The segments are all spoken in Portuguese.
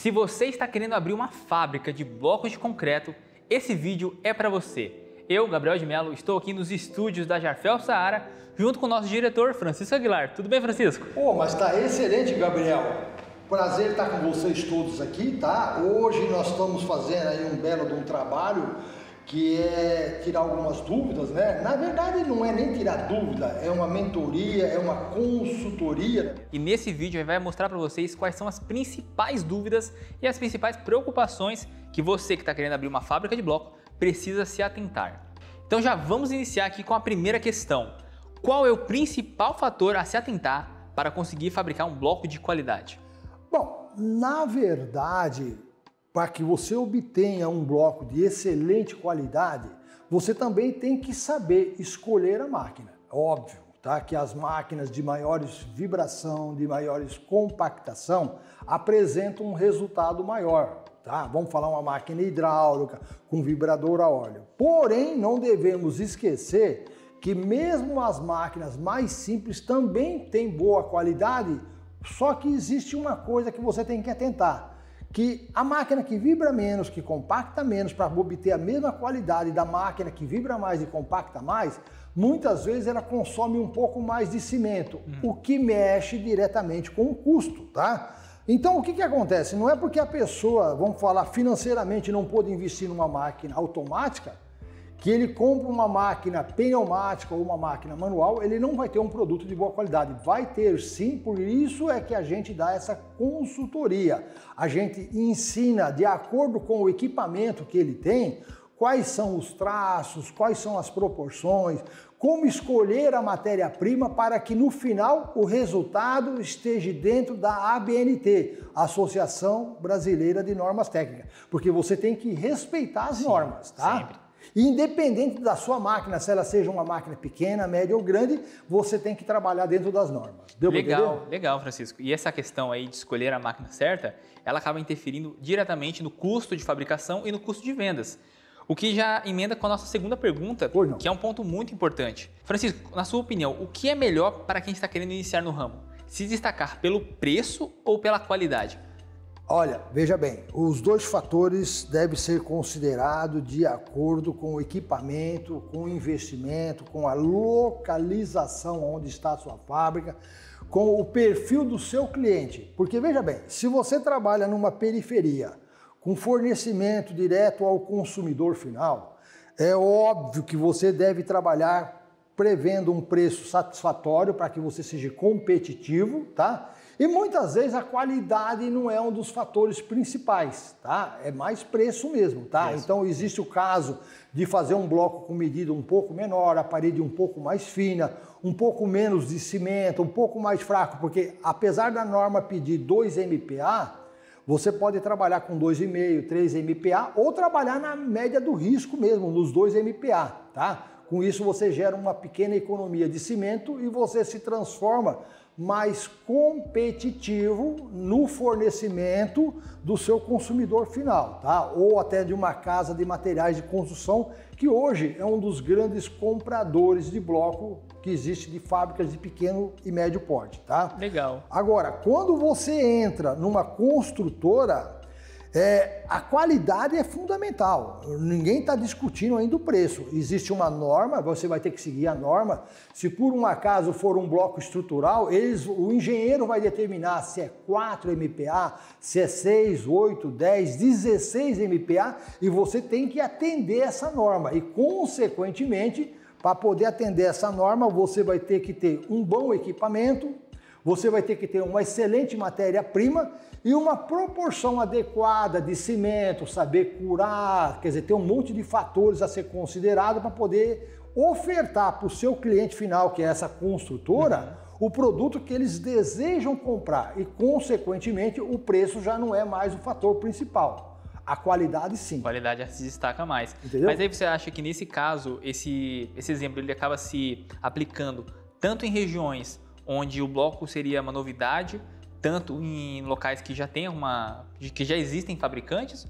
Se você está querendo abrir uma fábrica de blocos de concreto, esse vídeo é para você. Eu, Gabriel de Mello, estou aqui nos estúdios da Jarfel Saara, junto com o nosso diretor, Francisco Aguilar. Tudo bem, Francisco? Pô, oh, mas tá excelente, Gabriel. Prazer estar com vocês todos aqui, tá? Hoje nós estamos fazendo aí um belo de um trabalho que é tirar algumas dúvidas, né? Na verdade, não é nem tirar dúvida, é uma mentoria, é uma consultoria. E nesse vídeo vai mostrar para vocês quais são as principais dúvidas e as principais preocupações que você que está querendo abrir uma fábrica de bloco precisa se atentar. Então já vamos iniciar aqui com a primeira questão. Qual é o principal fator a se atentar para conseguir fabricar um bloco de qualidade? Bom, na verdade, para que você obtenha um bloco de excelente qualidade, você também tem que saber escolher a máquina. Óbvio, tá? Que as máquinas de maiores vibração, de maiores compactação, apresentam um resultado maior. Tá? Vamos falar uma máquina hidráulica com vibrador a óleo. Porém, não devemos esquecer que mesmo as máquinas mais simples também têm boa qualidade, só que existe uma coisa que você tem que atentar que a máquina que vibra menos, que compacta menos, para obter a mesma qualidade da máquina que vibra mais e compacta mais, muitas vezes ela consome um pouco mais de cimento, uhum. o que mexe diretamente com o custo, tá? Então o que, que acontece? Não é porque a pessoa, vamos falar financeiramente, não pôde investir numa máquina automática que ele compra uma máquina pneumática ou uma máquina manual, ele não vai ter um produto de boa qualidade. Vai ter sim, por isso é que a gente dá essa consultoria. A gente ensina, de acordo com o equipamento que ele tem, quais são os traços, quais são as proporções, como escolher a matéria-prima para que no final o resultado esteja dentro da ABNT, Associação Brasileira de Normas Técnicas, porque você tem que respeitar as Sim, normas, tá? Sempre. E independente da sua máquina, se ela seja uma máquina pequena, média ou grande, você tem que trabalhar dentro das normas. Deu legal, legal, Francisco. E essa questão aí de escolher a máquina certa, ela acaba interferindo diretamente no custo de fabricação e no custo de vendas. O que já emenda com a nossa segunda pergunta, que é um ponto muito importante. Francisco, na sua opinião, o que é melhor para quem está querendo iniciar no ramo? Se destacar pelo preço ou pela qualidade? Olha, veja bem, os dois fatores devem ser considerados de acordo com o equipamento, com o investimento, com a localização onde está a sua fábrica, com o perfil do seu cliente. Porque veja bem, se você trabalha numa periferia com fornecimento direto ao consumidor final, é óbvio que você deve trabalhar prevendo um preço satisfatório para que você seja competitivo, tá? E muitas vezes a qualidade não é um dos fatores principais, tá? É mais preço mesmo, tá? Então existe o caso de fazer um bloco com medida um pouco menor, a parede um pouco mais fina, um pouco menos de cimento, um pouco mais fraco, porque apesar da norma pedir 2 MPa, você pode trabalhar com 2,5, 3 MPa ou trabalhar na média do risco mesmo, nos 2 MPa, tá? Com isso você gera uma pequena economia de cimento e você se transforma mais competitivo no fornecimento do seu consumidor final, tá? Ou até de uma casa de materiais de construção, que hoje é um dos grandes compradores de bloco que existe de fábricas de pequeno e médio porte, tá? Legal. Agora, quando você entra numa construtora, é, a qualidade é fundamental. Ninguém está discutindo ainda o preço. Existe uma norma, você vai ter que seguir a norma. Se por um acaso for um bloco estrutural, eles, o engenheiro vai determinar se é 4 MPa, se é 6, 8, 10, 16 MPa e você tem que atender essa norma. E, consequentemente, para poder atender essa norma, você vai ter que ter um bom equipamento, você vai ter que ter uma excelente matéria-prima e uma proporção adequada de cimento, saber curar, quer dizer, ter um monte de fatores a ser considerado para poder ofertar para o seu cliente final, que é essa construtora, uhum. o produto que eles desejam comprar e, consequentemente, o preço já não é mais o fator principal. A qualidade sim. A qualidade se destaca mais. Entendeu? Mas aí você acha que nesse caso, esse, esse exemplo ele acaba se aplicando tanto em regiões onde o bloco seria uma novidade, tanto em locais que já tem uma. que já existem fabricantes?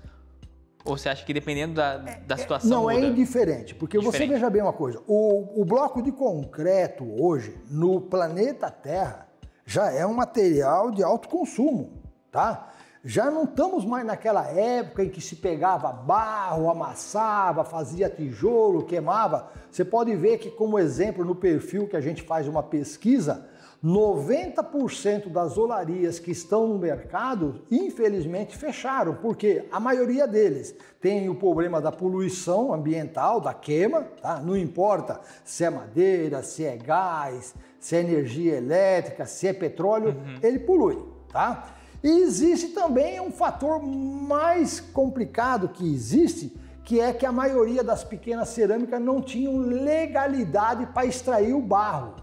Ou você acha que dependendo da, é, da é, situação. Não, é muda? é indiferente, porque Diferente. você veja bem uma coisa: o, o bloco de concreto hoje, no planeta Terra, já é um material de alto consumo, tá? Já não estamos mais naquela época em que se pegava barro, amassava, fazia tijolo, queimava. Você pode ver que, como exemplo, no perfil que a gente faz uma pesquisa, 90% das olarias que estão no mercado, infelizmente, fecharam, porque a maioria deles tem o problema da poluição ambiental, da queima, tá? não importa se é madeira, se é gás, se é energia elétrica, se é petróleo, uhum. ele polui. Tá? E existe também um fator mais complicado que existe, que é que a maioria das pequenas cerâmicas não tinham legalidade para extrair o barro.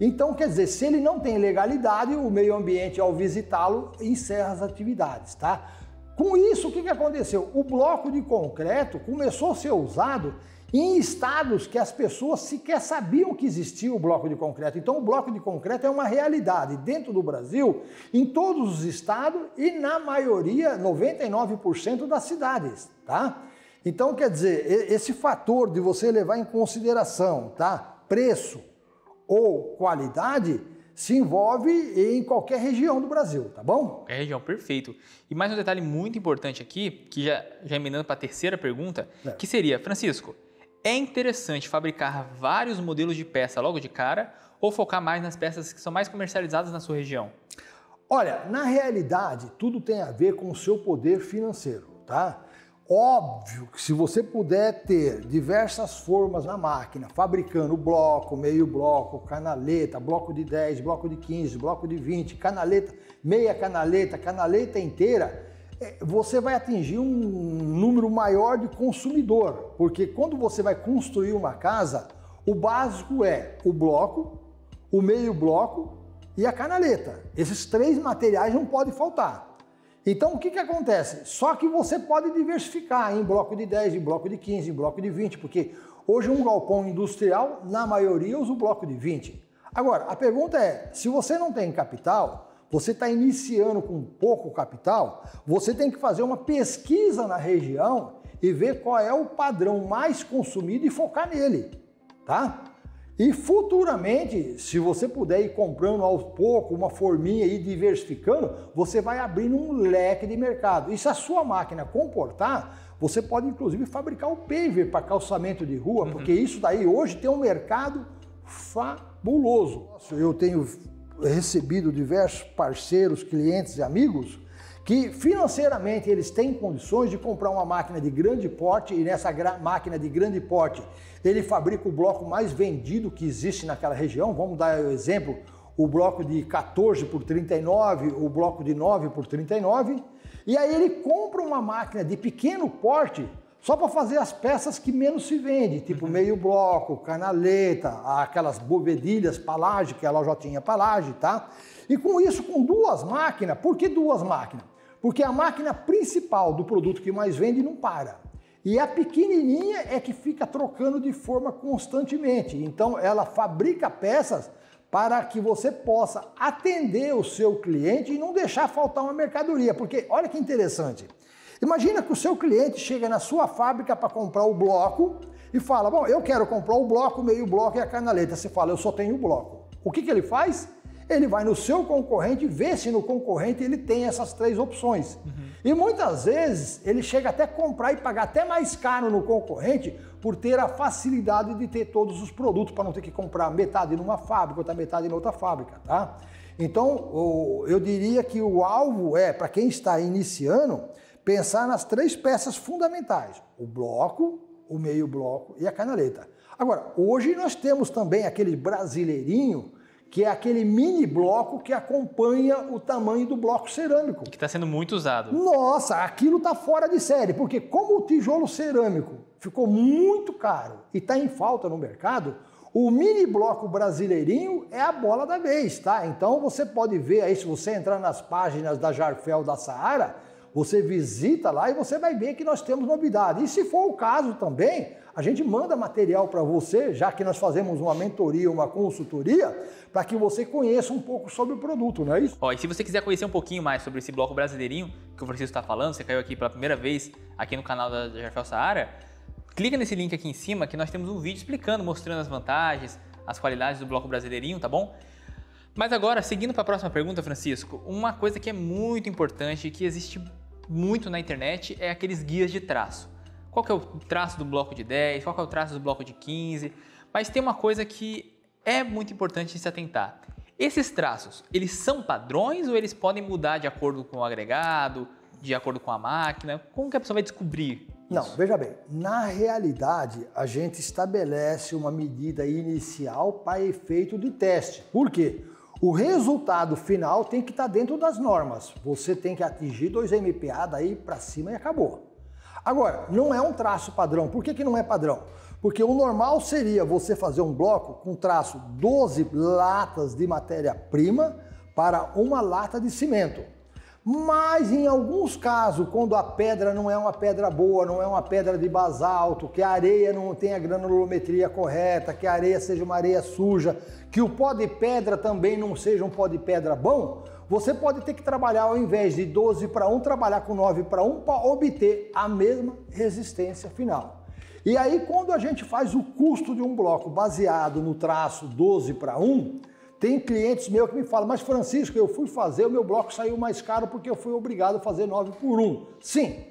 Então, quer dizer, se ele não tem legalidade, o meio ambiente, ao visitá-lo, encerra as atividades, tá? Com isso, o que, que aconteceu? O bloco de concreto começou a ser usado em estados que as pessoas sequer sabiam que existia o bloco de concreto. Então, o bloco de concreto é uma realidade dentro do Brasil, em todos os estados e na maioria, 99% das cidades, tá? Então, quer dizer, esse fator de você levar em consideração, tá? Preço ou qualidade se envolve em qualquer região do Brasil, tá bom? É região, perfeito. E mais um detalhe muito importante aqui, que já, já emendando para a terceira pergunta, é. que seria, Francisco, é interessante fabricar vários modelos de peça logo de cara ou focar mais nas peças que são mais comercializadas na sua região? Olha, na realidade, tudo tem a ver com o seu poder financeiro, tá? Óbvio que se você puder ter diversas formas na máquina, fabricando bloco, meio bloco, canaleta, bloco de 10, bloco de 15, bloco de 20, canaleta, meia canaleta, canaleta inteira, é, você vai atingir um número maior de consumidor, porque quando você vai construir uma casa, o básico é o bloco, o meio bloco e a canaleta. Esses três materiais não podem faltar. Então o que, que acontece? Só que você pode diversificar em bloco de 10, em bloco de 15, em bloco de 20, porque hoje um galpão industrial, na maioria, usa o bloco de 20. Agora, a pergunta é: se você não tem capital, você está iniciando com pouco capital, você tem que fazer uma pesquisa na região e ver qual é o padrão mais consumido e focar nele, tá? E futuramente, se você puder ir comprando aos pouco uma forminha e diversificando, você vai abrindo um leque de mercado. E se a sua máquina comportar, você pode inclusive fabricar o paver para calçamento de rua, uhum. porque isso daí hoje tem um mercado fabuloso. Eu tenho recebido diversos parceiros, clientes e amigos que financeiramente eles têm condições de comprar uma máquina de grande porte e nessa máquina de grande porte ele fabrica o bloco mais vendido que existe naquela região. Vamos dar o exemplo, o bloco de 14 por 39, o bloco de 9 por 39, e aí ele compra uma máquina de pequeno porte só para fazer as peças que menos se vende, tipo uhum. meio bloco, canaleta, aquelas bovedilhas, palagem, que ela já tinha palagem, tá? E com isso, com duas máquinas, por que duas máquinas? Porque a máquina principal do produto que mais vende não para. E a pequenininha é que fica trocando de forma constantemente. Então ela fabrica peças para que você possa atender o seu cliente e não deixar faltar uma mercadoria. Porque olha que interessante, Imagina que o seu cliente chega na sua fábrica para comprar o bloco e fala: Bom, eu quero comprar o bloco, o meio bloco e a canaleta. Você fala: Eu só tenho o bloco. O que, que ele faz? Ele vai no seu concorrente e vê se no concorrente ele tem essas três opções. Uhum. E muitas vezes ele chega até comprar e pagar até mais caro no concorrente por ter a facilidade de ter todos os produtos para não ter que comprar metade numa fábrica, outra metade em outra fábrica, tá? Então, eu diria que o alvo é para quem está iniciando, pensar nas três peças fundamentais: o bloco, o meio bloco e a canaleta. Agora, hoje nós temos também aquele brasileirinho que é aquele mini bloco que acompanha o tamanho do bloco cerâmico. Que está sendo muito usado. Nossa, aquilo está fora de série, porque como o tijolo cerâmico ficou muito caro e está em falta no mercado, o mini bloco brasileirinho é a bola da vez, tá? Então você pode ver aí, se você entrar nas páginas da Jarfel da Saara, você visita lá e você vai ver que nós temos novidade. E se for o caso também, a gente manda material para você, já que nós fazemos uma mentoria, uma consultoria, para que você conheça um pouco sobre o produto, não é isso? Ó, e se você quiser conhecer um pouquinho mais sobre esse bloco brasileirinho que o Francisco está falando, você caiu aqui pela primeira vez aqui no canal da Jafel Saara, clica nesse link aqui em cima que nós temos um vídeo explicando, mostrando as vantagens, as qualidades do bloco brasileirinho, tá bom? Mas agora, seguindo para a próxima pergunta, Francisco, uma coisa que é muito importante, que existe muito na internet é aqueles guias de traço. Qual que é o traço do bloco de 10, qual que é o traço do bloco de 15, mas tem uma coisa que é muito importante se atentar. Esses traços, eles são padrões ou eles podem mudar de acordo com o agregado, de acordo com a máquina? Como que a pessoa vai descobrir? Não, veja bem, na realidade a gente estabelece uma medida inicial para efeito de teste. Por quê? O resultado final tem que estar tá dentro das normas. Você tem que atingir 2 MPa daí para cima e acabou. Agora, não é um traço padrão. Por que, que não é padrão? Porque o normal seria você fazer um bloco com traço 12 latas de matéria-prima para uma lata de cimento. Mas em alguns casos, quando a pedra não é uma pedra boa, não é uma pedra de basalto, que a areia não tenha a granulometria correta, que a areia seja uma areia suja, que o pó de pedra também não seja um pó de pedra bom, você pode ter que trabalhar ao invés de 12 para 1, trabalhar com 9 para 1 para obter a mesma resistência final. E aí, quando a gente faz o custo de um bloco baseado no traço 12 para 1, tem clientes meus que me falam, mas Francisco, eu fui fazer, o meu bloco saiu mais caro porque eu fui obrigado a fazer 9 por 1. Sim,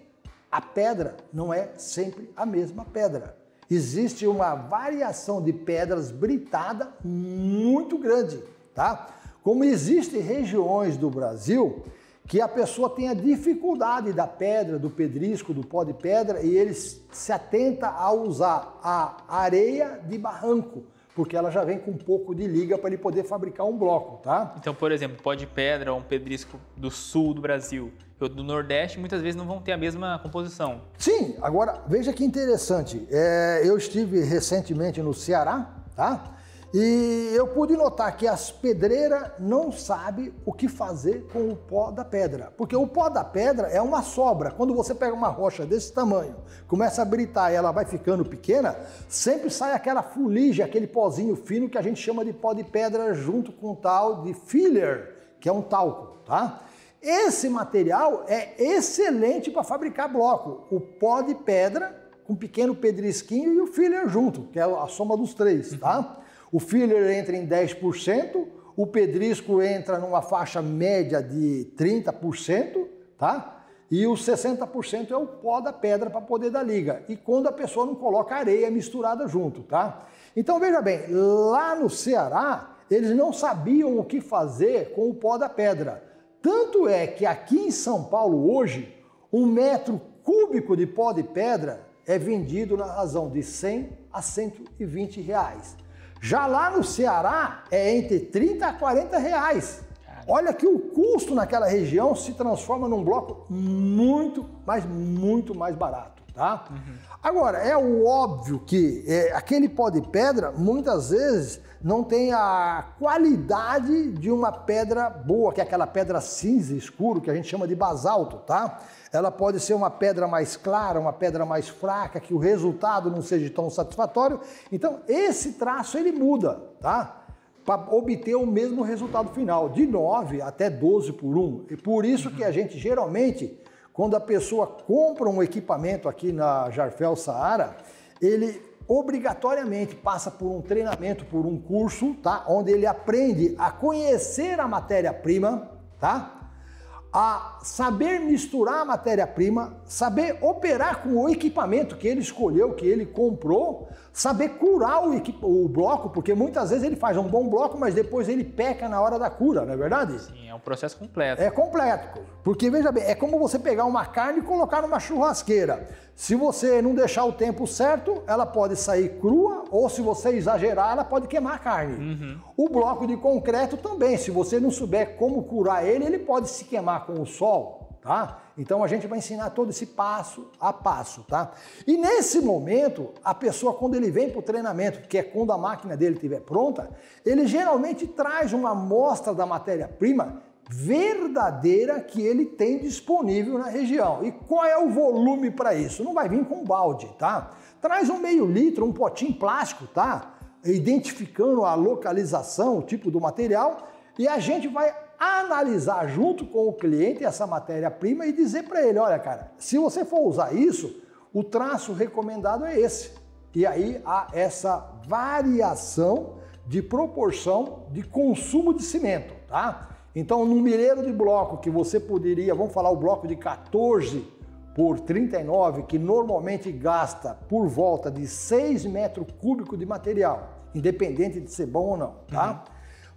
a pedra não é sempre a mesma pedra. Existe uma variação de pedras britada muito grande, tá? Como existem regiões do Brasil que a pessoa tem a dificuldade da pedra, do pedrisco, do pó de pedra e ele se atenta a usar a areia de barranco porque ela já vem com um pouco de liga para ele poder fabricar um bloco, tá? Então, por exemplo, pó de pedra ou um pedrisco do sul do Brasil ou do Nordeste, muitas vezes não vão ter a mesma composição. Sim, agora veja que interessante. É, eu estive recentemente no Ceará, tá? E eu pude notar que as pedreiras não sabem o que fazer com o pó da pedra. Porque o pó da pedra é uma sobra. Quando você pega uma rocha desse tamanho, começa a britar e ela vai ficando pequena, sempre sai aquela fuligem, aquele pozinho fino que a gente chama de pó de pedra junto com o tal de filler, que é um talco, tá? Esse material é excelente para fabricar bloco. O pó de pedra com um pequeno pedrisquinho e o filler junto, que é a soma dos três, tá? O filler entra em 10%, o pedrisco entra numa faixa média de 30%, tá? E os 60% é o pó da pedra para poder dar liga. E quando a pessoa não coloca areia misturada junto, tá? Então veja bem, lá no Ceará, eles não sabiam o que fazer com o pó da pedra. Tanto é que aqui em São Paulo hoje, um metro cúbico de pó de pedra é vendido na razão de 100 a 120 reais. Já lá no Ceará é entre 30 a 40 reais. Olha que o custo naquela região se transforma num bloco muito, mas muito mais barato. Tá? Uhum. Agora, é o óbvio que é, aquele pó de pedra muitas vezes não tem a qualidade de uma pedra boa, que é aquela pedra cinza escuro que a gente chama de basalto, tá? Ela pode ser uma pedra mais clara, uma pedra mais fraca, que o resultado não seja tão satisfatório. Então, esse traço ele muda, tá? para obter o mesmo resultado final, de 9 até 12 por 1. E por isso que a gente geralmente quando a pessoa compra um equipamento aqui na Jarfel Saara, ele obrigatoriamente passa por um treinamento, por um curso, tá? Onde ele aprende a conhecer a matéria-prima, tá? a saber misturar a matéria-prima, saber operar com o equipamento que ele escolheu, que ele comprou, saber curar o, o, bloco, porque muitas vezes ele faz um bom bloco, mas depois ele peca na hora da cura, não é verdade? Sim, é um processo completo. É completo, porque veja bem, é como você pegar uma carne e colocar numa churrasqueira. Se você não deixar o tempo certo, ela pode sair crua ou se você exagerar, ela pode queimar a carne. Uhum. O bloco de concreto também, se você não souber como curar ele, ele pode se queimar com o sol, tá? Então a gente vai ensinar todo esse passo a passo, tá? E nesse momento, a pessoa quando ele vem para o treinamento, que é quando a máquina dele estiver pronta, ele geralmente traz uma amostra da matéria-prima verdadeira que ele tem disponível na região. E qual é o volume para isso? Não vai vir com balde, tá? Traz um meio litro, um potinho plástico, tá? Identificando a localização, o tipo do material, e a gente vai analisar junto com o cliente essa matéria-prima e dizer para ele, olha cara, se você for usar isso, o traço recomendado é esse. E aí há essa variação de proporção de consumo de cimento, tá? Então, num milheiro de bloco que você poderia, vamos falar o bloco de 14 por 39, que normalmente gasta por volta de 6 metros cúbicos de material, independente de ser bom ou não, tá?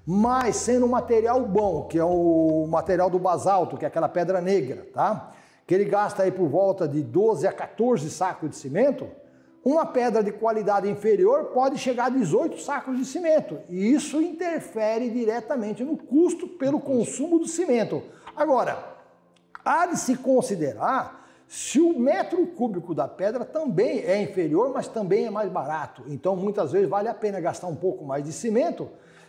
Uhum. Mas sendo um material bom, que é o material do basalto, que é aquela pedra negra, tá? Que ele gasta aí por volta de 12 a 14 sacos de cimento, uma pedra de qualidade inferior pode chegar a 18 sacos de cimento, e isso interfere diretamente no custo pelo consumo do cimento. Agora, há de se considerar se o metro cúbico da pedra também é inferior, mas também é mais barato. Então, muitas vezes vale a pena gastar um pouco mais de cimento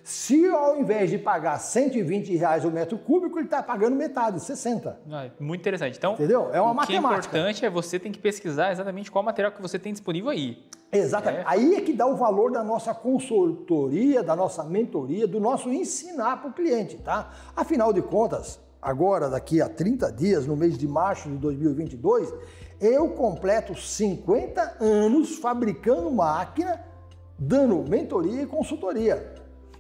se ao invés de pagar 120 reais o metro cúbico, ele está pagando metade, 60. Ah, muito interessante. Então, Entendeu? É uma o matemática. O que é importante é você tem que pesquisar exatamente qual material que você tem disponível aí. Exatamente. É. Aí é que dá o valor da nossa consultoria, da nossa mentoria, do nosso ensinar para o cliente, tá? Afinal de contas, agora, daqui a 30 dias, no mês de março de 2022, eu completo 50 anos fabricando máquina, dando mentoria e consultoria.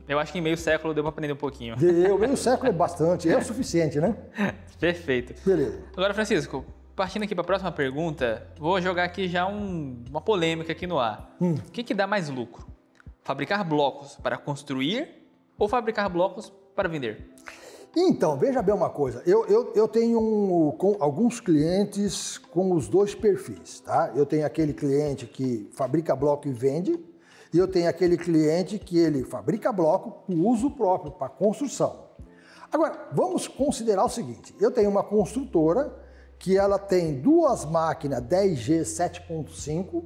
Eu acho que em meio século deu para aprender um pouquinho. Deu, meio século é bastante, é o suficiente, né? Perfeito. Beleza. Agora, Francisco, partindo aqui para a próxima pergunta, vou jogar aqui já um, uma polêmica aqui no ar. Hum. O que, que dá mais lucro? Fabricar blocos para construir ou fabricar blocos para vender? Então, veja bem uma coisa. Eu, eu, eu tenho um, alguns clientes com os dois perfis, tá? Eu tenho aquele cliente que fabrica bloco e vende, e eu tenho aquele cliente que ele fabrica bloco com uso próprio para construção. Agora, vamos considerar o seguinte: eu tenho uma construtora que ela tem duas máquinas 10G 7.5,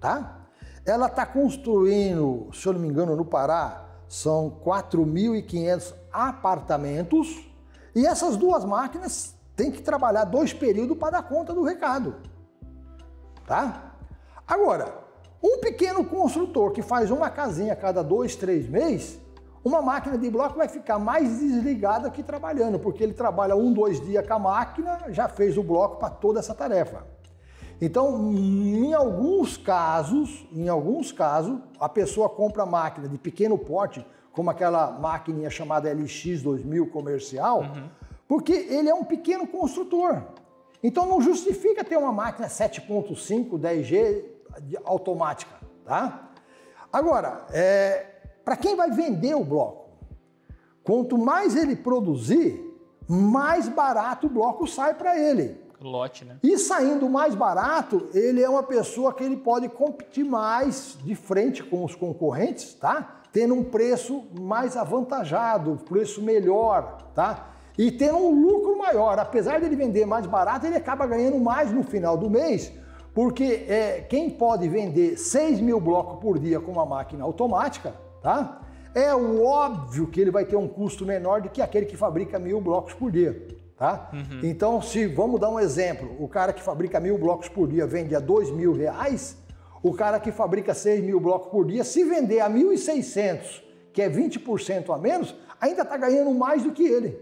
tá? Ela está construindo, se eu não me engano, no Pará, são 4.500 apartamentos e essas duas máquinas têm que trabalhar dois períodos para dar conta do recado, tá? Agora, um pequeno construtor que faz uma casinha a cada dois, três meses, uma máquina de bloco vai ficar mais desligada que trabalhando, porque ele trabalha um, dois dias com a máquina, já fez o bloco para toda essa tarefa. Então, em alguns casos, em alguns casos, a pessoa compra máquina de pequeno porte, como aquela maquininha chamada LX2000 comercial, uhum. porque ele é um pequeno construtor. Então não justifica ter uma máquina 7.5, 10G, automática, tá? Agora, é, para quem vai vender o bloco, quanto mais ele produzir, mais barato o bloco sai para ele. Lote, né? E saindo mais barato, ele é uma pessoa que ele pode competir mais de frente com os concorrentes, tá? Tendo um preço mais avantajado, preço melhor, tá? E tendo um lucro maior. Apesar de ele vender mais barato, ele acaba ganhando mais no final do mês, porque é, quem pode vender 6 mil blocos por dia com uma máquina automática, tá? É óbvio que ele vai ter um custo menor do que aquele que fabrica mil blocos por dia, tá? Uhum. Então, se vamos dar um exemplo, o cara que fabrica mil blocos por dia vende a dois mil reais, o cara que fabrica 6 mil blocos por dia, se vender a 1.600, que é 20% a menos, ainda está ganhando mais do que ele.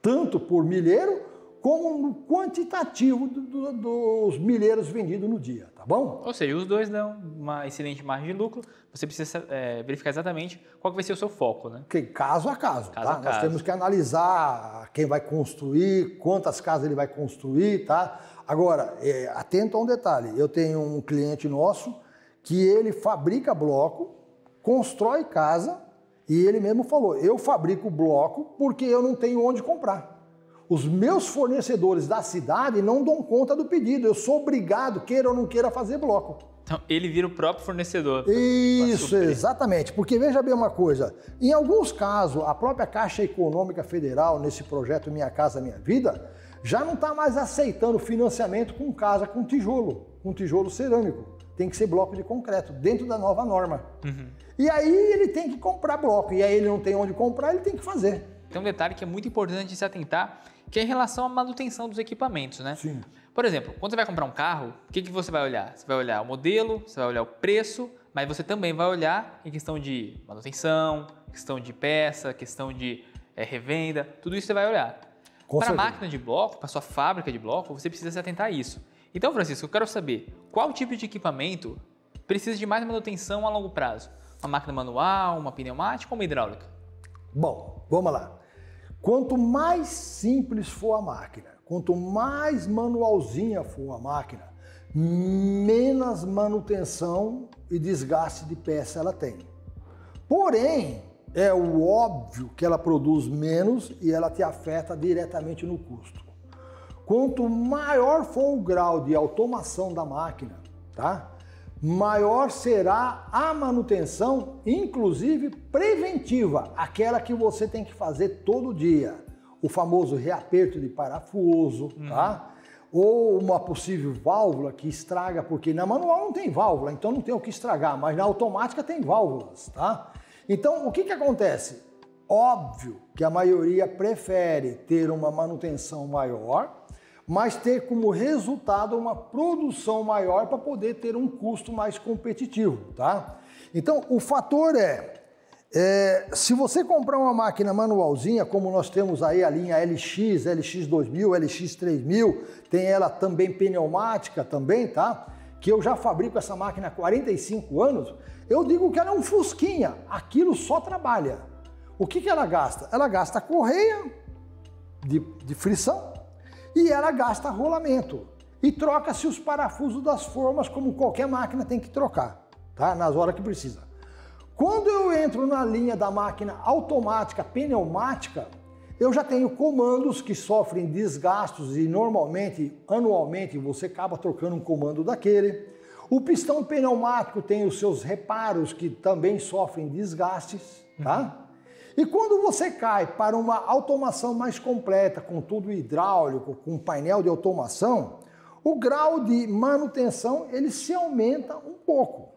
Tanto por milheiro como no quantitativo do, do, dos milheiros vendidos no dia, tá bom? Ou seja, os dois dão uma excelente margem de lucro, você precisa é, verificar exatamente qual vai ser o seu foco, né? Que, caso a caso, caso, tá? a caso, Nós temos que analisar quem vai construir, quantas casas ele vai construir, tá? Agora, é, atento a um detalhe, eu tenho um cliente nosso que ele fabrica bloco, constrói casa e ele mesmo falou, eu fabrico bloco porque eu não tenho onde comprar. Os meus fornecedores da cidade não dão conta do pedido. Eu sou obrigado, queira ou não queira, a fazer bloco. Então, ele vira o próprio fornecedor. Isso, exatamente. Porque veja bem uma coisa: em alguns casos, a própria Caixa Econômica Federal, nesse projeto Minha Casa Minha Vida, já não está mais aceitando financiamento com casa com tijolo, com tijolo cerâmico. Tem que ser bloco de concreto, dentro da nova norma. Uhum. E aí ele tem que comprar bloco. E aí ele não tem onde comprar, ele tem que fazer. Tem um detalhe que é muito importante de se atentar que é em relação à manutenção dos equipamentos, né? Sim. Por exemplo, quando você vai comprar um carro, o que, que você vai olhar? Você vai olhar o modelo, você vai olhar o preço, mas você também vai olhar em questão de manutenção, questão de peça, questão de é, revenda, tudo isso você vai olhar. Para a máquina de bloco, para a sua fábrica de bloco, você precisa se atentar a isso. Então, Francisco, eu quero saber qual tipo de equipamento precisa de mais manutenção a longo prazo? Uma máquina manual, uma pneumática ou uma hidráulica? Bom, vamos lá. Quanto mais simples for a máquina, quanto mais manualzinha for a máquina, menos manutenção e desgaste de peça ela tem. Porém, é o óbvio que ela produz menos e ela te afeta diretamente no custo. Quanto maior for o grau de automação da máquina, tá? maior será a manutenção, inclusive preventiva, aquela que você tem que fazer todo dia. O famoso reaperto de parafuso, uhum. tá? Ou uma possível válvula que estraga, porque na manual não tem válvula, então não tem o que estragar, mas na automática tem válvulas, tá? Então, o que que acontece? Óbvio que a maioria prefere ter uma manutenção maior, mas ter como resultado uma produção maior para poder ter um custo mais competitivo, tá? Então, o fator é, é, se você comprar uma máquina manualzinha, como nós temos aí a linha LX, LX2000, LX3000, tem ela também pneumática também, tá? Que eu já fabrico essa máquina há 45 anos, eu digo que ela é um fusquinha, aquilo só trabalha. O que, que ela gasta? Ela gasta correia de, de frição, e ela gasta rolamento. E troca-se os parafusos das formas como qualquer máquina tem que trocar, tá? Nas horas que precisa. Quando eu entro na linha da máquina automática pneumática, eu já tenho comandos que sofrem desgastos e normalmente, anualmente, você acaba trocando um comando daquele. O pistão pneumático tem os seus reparos que também sofrem desgastes, tá? E quando você cai para uma automação mais completa, com tudo hidráulico, com painel de automação, o grau de manutenção ele se aumenta um pouco,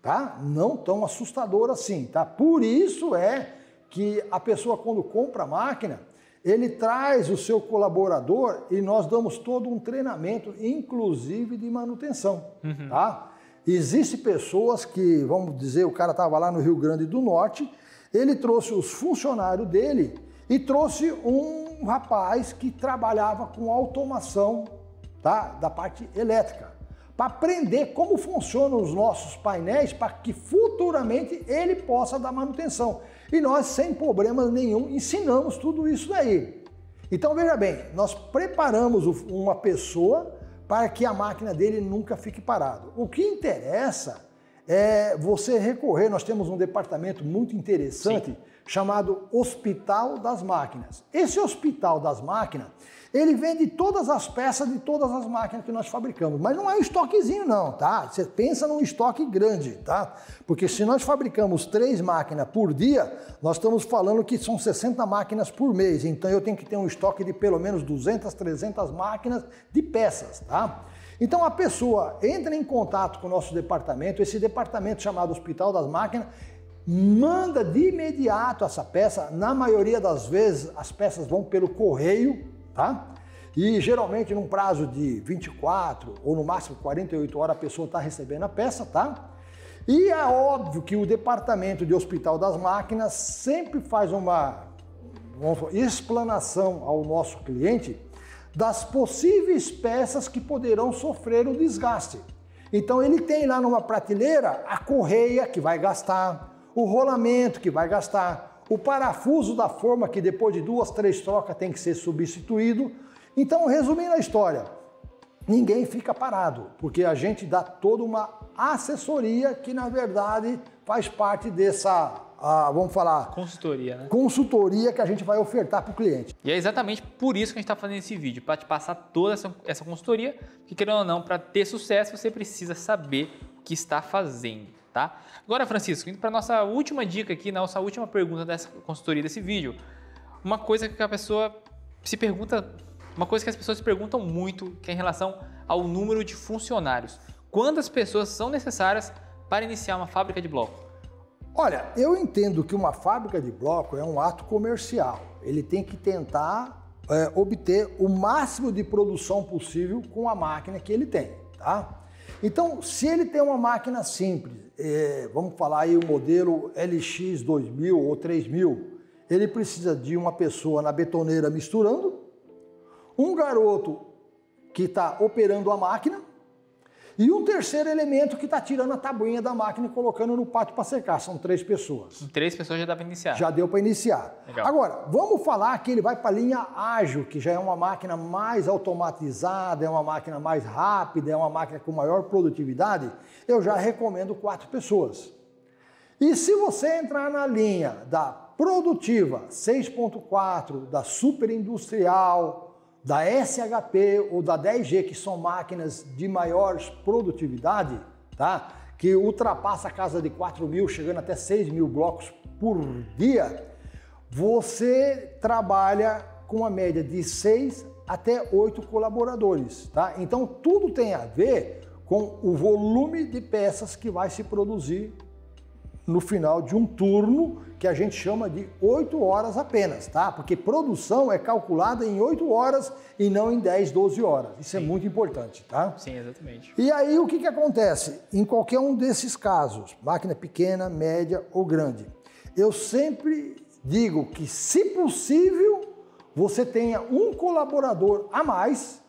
tá? Não tão assustador assim, tá? Por isso é que a pessoa quando compra a máquina, ele traz o seu colaborador e nós damos todo um treinamento, inclusive de manutenção, uhum. tá? Existem pessoas que, vamos dizer, o cara estava lá no Rio Grande do Norte ele trouxe os funcionários dele e trouxe um rapaz que trabalhava com automação tá, da parte elétrica para aprender como funcionam os nossos painéis para que futuramente ele possa dar manutenção. E nós, sem problema nenhum, ensinamos tudo isso daí. Então veja bem, nós preparamos uma pessoa para que a máquina dele nunca fique parada. O que interessa é você recorrer. Nós temos um departamento muito interessante Sim. chamado Hospital das Máquinas. Esse Hospital das Máquinas, ele vende todas as peças de todas as máquinas que nós fabricamos, mas não é estoquezinho não, tá? Você pensa num estoque grande, tá? Porque se nós fabricamos três máquinas por dia, nós estamos falando que são 60 máquinas por mês, então eu tenho que ter um estoque de pelo menos 200, 300 máquinas de peças, tá? Então a pessoa entra em contato com o nosso departamento, esse departamento chamado Hospital das Máquinas, manda de imediato essa peça. Na maioria das vezes as peças vão pelo correio, tá? E geralmente num prazo de 24 ou no máximo 48 horas a pessoa está recebendo a peça, tá? E é óbvio que o departamento de Hospital das Máquinas sempre faz uma, uma explanação ao nosso cliente das possíveis peças que poderão sofrer o desgaste. Então ele tem lá numa prateleira a correia que vai gastar, o rolamento que vai gastar, o parafuso da forma que depois de duas, três trocas tem que ser substituído. Então, resumindo a história, ninguém fica parado, porque a gente dá toda uma assessoria que na verdade faz parte dessa a, ah, vamos falar. Consultoria, né? Consultoria que a gente vai ofertar para o cliente. E é exatamente por isso que a gente está fazendo esse vídeo, para te passar toda essa, essa consultoria, que querendo ou não, para ter sucesso, você precisa saber o que está fazendo, tá? Agora, Francisco, indo para nossa última dica aqui, nossa última pergunta dessa consultoria desse vídeo, uma coisa que a pessoa se pergunta, uma coisa que as pessoas se perguntam muito, que é em relação ao número de funcionários. Quantas pessoas são necessárias para iniciar uma fábrica de bloco? Olha, eu entendo que uma fábrica de bloco é um ato comercial. Ele tem que tentar é, obter o máximo de produção possível com a máquina que ele tem, tá? Então, se ele tem uma máquina simples, é, vamos falar aí o modelo LX 2000 ou 3000, ele precisa de uma pessoa na betoneira misturando, um garoto que está operando a máquina e um terceiro elemento que está tirando a tabuinha da máquina e colocando no pátio para secar. São três pessoas. três pessoas já dá para iniciar. Já deu para iniciar. Legal. Agora, vamos falar que ele vai para a linha ágil, que já é uma máquina mais automatizada, é uma máquina mais rápida, é uma máquina com maior produtividade. Eu já recomendo quatro pessoas. E se você entrar na linha da produtiva 6.4, da super industrial da SHP ou da 10G, que são máquinas de maior produtividade, tá? que ultrapassa a casa de 4 mil, chegando até 6 mil blocos por dia, você trabalha com uma média de 6 até 8 colaboradores. Tá? Então tudo tem a ver com o volume de peças que vai se produzir no final de um turno que a gente chama de oito horas apenas, tá? Porque produção é calculada em oito horas e não em 10, 12 horas. Isso é Sim. é muito importante, tá? Sim, exatamente. E aí o que, que acontece? Em qualquer um desses casos, máquina pequena, média ou grande, eu sempre digo que, se possível, você tenha um colaborador a mais,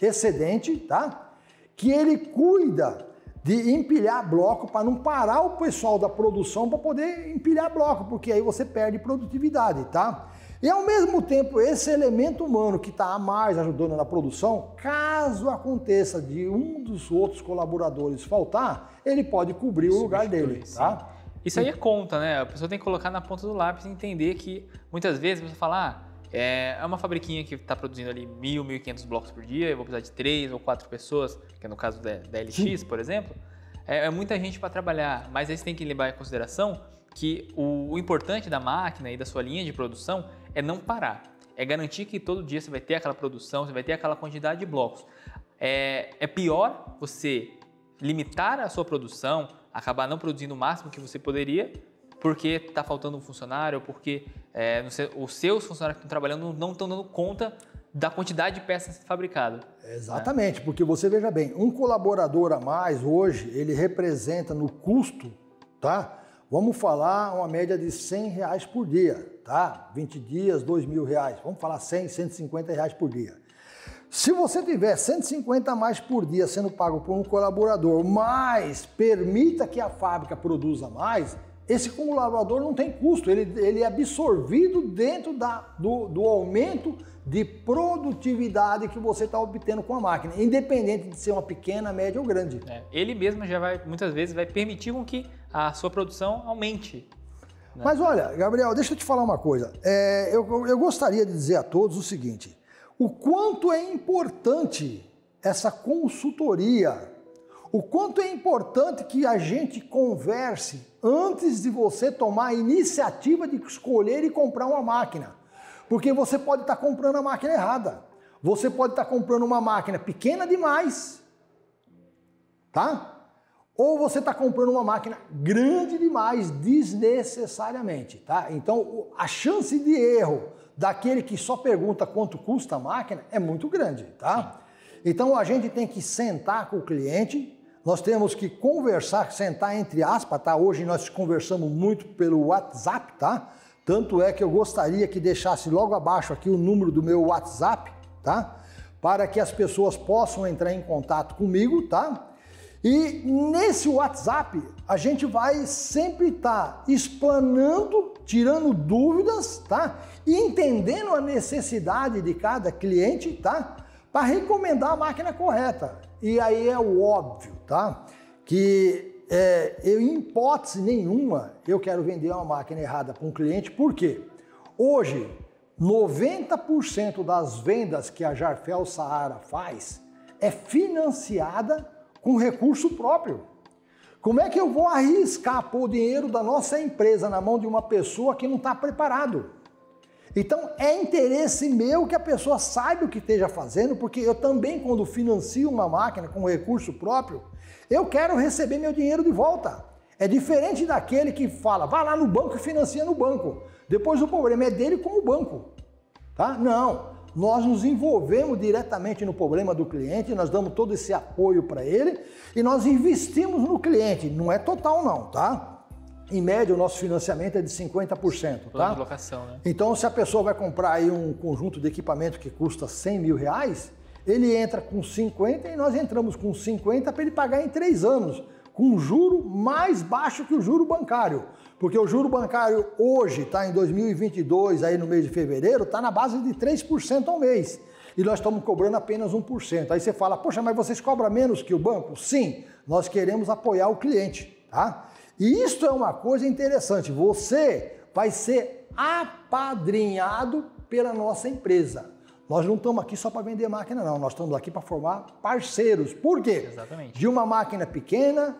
excedente, tá? Que ele cuida de empilhar bloco para não parar o pessoal da produção para poder empilhar bloco, porque aí você perde produtividade, tá? E ao mesmo tempo, esse elemento humano que está a mais ajudando na produção, caso aconteça de um dos outros colaboradores faltar, ele pode cobrir o lugar dele, tá? Isso aí é conta, né? A pessoa tem que colocar na ponta do lápis e entender que muitas vezes você fala, ah, é, é uma fabriquinha que está produzindo ali 1.000, 1.500 blocos por dia, eu vou precisar de três ou quatro pessoas, que é no caso da, da LX, por exemplo. É, é muita gente para trabalhar, mas aí você tem que levar em consideração que o, o importante da máquina e da sua linha de produção é não parar. É garantir que todo dia você vai ter aquela produção, você vai ter aquela quantidade de blocos. É, é, pior você limitar a sua produção, acabar não produzindo o máximo que você poderia, porque está faltando um funcionário, porque é, você, os seus funcionários que estão trabalhando não estão dando conta da quantidade de peças fabricadas. Né? Exatamente, né? porque você veja bem, um colaborador a mais hoje, ele representa no custo, tá? Vamos falar uma média de 100 reais por dia, tá? 20 dias, 2 mil reais. Vamos falar 100, 150 reais por dia. Se você tiver 150 a mais por dia sendo pago por um colaborador, mas permita que a fábrica produza mais, esse colaborador não tem custo, ele, ele é absorvido dentro da, do, do aumento de produtividade que você está obtendo com a máquina, independente de ser uma pequena, média ou grande. É, ele mesmo já vai, muitas vezes, vai permitir com que a sua produção aumente. Né? Mas olha, Gabriel, deixa eu te falar uma coisa. É, eu, eu gostaria de dizer a todos o seguinte: o quanto é importante essa consultoria o quanto é importante que a gente converse antes de você tomar a iniciativa de escolher e comprar uma máquina. Porque você pode estar tá comprando a máquina errada. Você pode estar tá comprando uma máquina pequena demais, tá? Ou você está comprando uma máquina grande demais desnecessariamente, tá? Então a chance de erro daquele que só pergunta quanto custa a máquina é muito grande, tá? Sim. Então a gente tem que sentar com o cliente, nós temos que conversar, sentar entre aspas, tá? Hoje nós conversamos muito pelo WhatsApp, tá? Tanto é que eu gostaria que deixasse logo abaixo aqui o número do meu WhatsApp, tá? Para que as pessoas possam entrar em contato comigo, tá? E nesse WhatsApp a gente vai sempre estar tá explanando, tirando dúvidas, tá? E entendendo a necessidade de cada cliente, tá? Para recomendar a máquina correta. E aí é o óbvio, tá? Que é, eu, em hipótese nenhuma, eu quero vender uma máquina errada para um cliente, por quê? Hoje, 90% das vendas que a Jarfel Saara faz é financiada com recurso próprio. Como é que eu vou arriscar pôr o dinheiro da nossa empresa na mão de uma pessoa que não está preparado? Então é interesse meu que a pessoa saiba o que esteja fazendo, porque eu também, quando financio uma máquina com recurso próprio, eu quero receber meu dinheiro de volta. É diferente daquele que fala, vá lá no banco e financia no banco. Depois o problema é dele com o banco. Tá? Não. Nós nos envolvemos diretamente no problema do cliente, nós damos todo esse apoio para ele e nós investimos no cliente. Não é total, não, tá? Em média, o nosso financiamento é de 50%. Tá? De locação, né? Então, se a pessoa vai comprar aí um conjunto de equipamento que custa 100 mil reais, ele entra com 50 e nós entramos com 50 para ele pagar em três anos, com um juro mais baixo que o juro bancário. Porque o juro bancário hoje, está em 2022, aí no mês de fevereiro, está na base de 3% ao mês. E nós estamos cobrando apenas 1%. Aí você fala, poxa, mas vocês cobram menos que o banco? Sim, nós queremos apoiar o cliente, tá? E isso é uma coisa interessante. Você vai ser apadrinhado pela nossa empresa. Nós não estamos aqui só para vender máquina, não. Nós estamos aqui para formar parceiros. Por quê? Exatamente. De uma máquina pequena,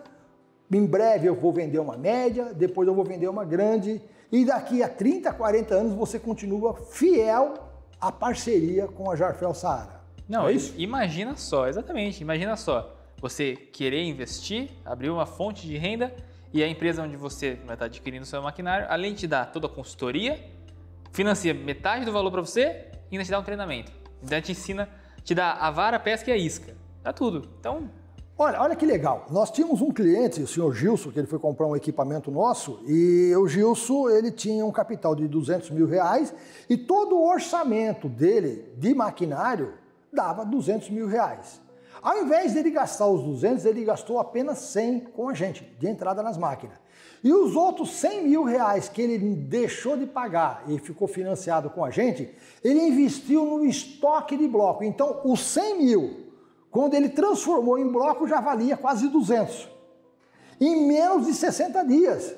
em breve eu vou vender uma média, depois eu vou vender uma grande. E daqui a 30, 40 anos você continua fiel à parceria com a Jarfel Saara. Não, é isso? imagina só, exatamente. Imagina só. Você querer investir, abrir uma fonte de renda e a empresa onde você vai estar adquirindo seu maquinário, além de te dar toda a consultoria, financia metade do valor para você e ainda te dá um treinamento. Ainda te ensina, te dá a vara, a pesca e a isca. Dá tudo. Então. Olha, olha que legal. Nós tínhamos um cliente, o senhor Gilson, que ele foi comprar um equipamento nosso, e o Gilson, ele tinha um capital de 200 mil reais e todo o orçamento dele de maquinário dava 200 mil reais. Ao invés dele gastar os 200, ele gastou apenas 100 com a gente, de entrada nas máquinas. E os outros 100 mil reais que ele deixou de pagar e ficou financiado com a gente, ele investiu no estoque de bloco. Então, os 100 mil, quando ele transformou em bloco, já valia quase 200. Em menos de 60 dias.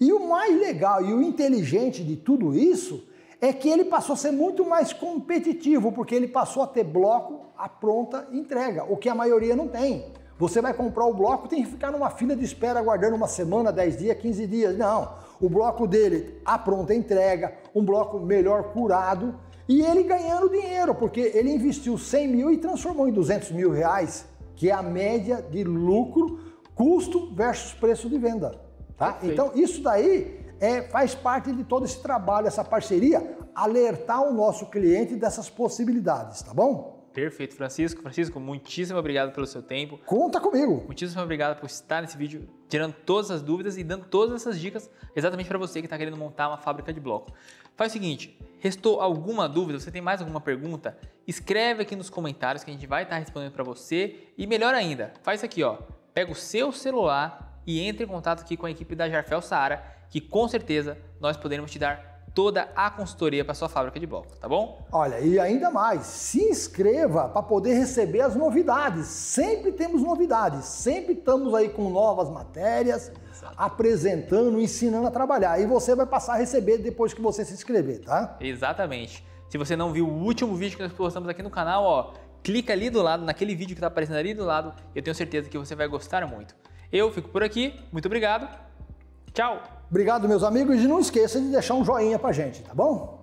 E o mais legal e o inteligente de tudo isso é que ele passou a ser muito mais competitivo, porque ele passou a ter bloco à pronta entrega, o que a maioria não tem. Você vai comprar o bloco, tem que ficar numa fila de espera aguardando uma semana, 10 dias, 15 dias. Não. O bloco dele, à pronta entrega, um bloco melhor curado e ele ganhando dinheiro, porque ele investiu 100 mil e transformou em 200 mil reais, que é a média de lucro, custo versus preço de venda. Tá? Então, isso daí é, faz parte de todo esse trabalho, essa parceria, alertar o nosso cliente dessas possibilidades, tá bom? Perfeito, Francisco. Francisco, muitíssimo obrigado pelo seu tempo. Conta comigo. Muitíssimo obrigado por estar nesse vídeo, tirando todas as dúvidas e dando todas essas dicas exatamente para você que está querendo montar uma fábrica de bloco. Faz o seguinte, restou alguma dúvida, você tem mais alguma pergunta? Escreve aqui nos comentários que a gente vai estar tá respondendo para você. E melhor ainda, faz aqui, ó. Pega o seu celular e entre em contato aqui com a equipe da Jarfel Saara que com certeza nós poderemos te dar toda a consultoria para sua fábrica de bloco, tá bom? Olha, e ainda mais, se inscreva para poder receber as novidades. Sempre temos novidades, sempre estamos aí com novas matérias, Exato. apresentando, ensinando a trabalhar. E você vai passar a receber depois que você se inscrever, tá? Exatamente. Se você não viu o último vídeo que nós postamos aqui no canal, ó, clica ali do lado, naquele vídeo que está aparecendo ali do lado, eu tenho certeza que você vai gostar muito. Eu fico por aqui, muito obrigado, tchau! Obrigado, meus amigos, e não esqueça de deixar um joinha pra gente, tá bom?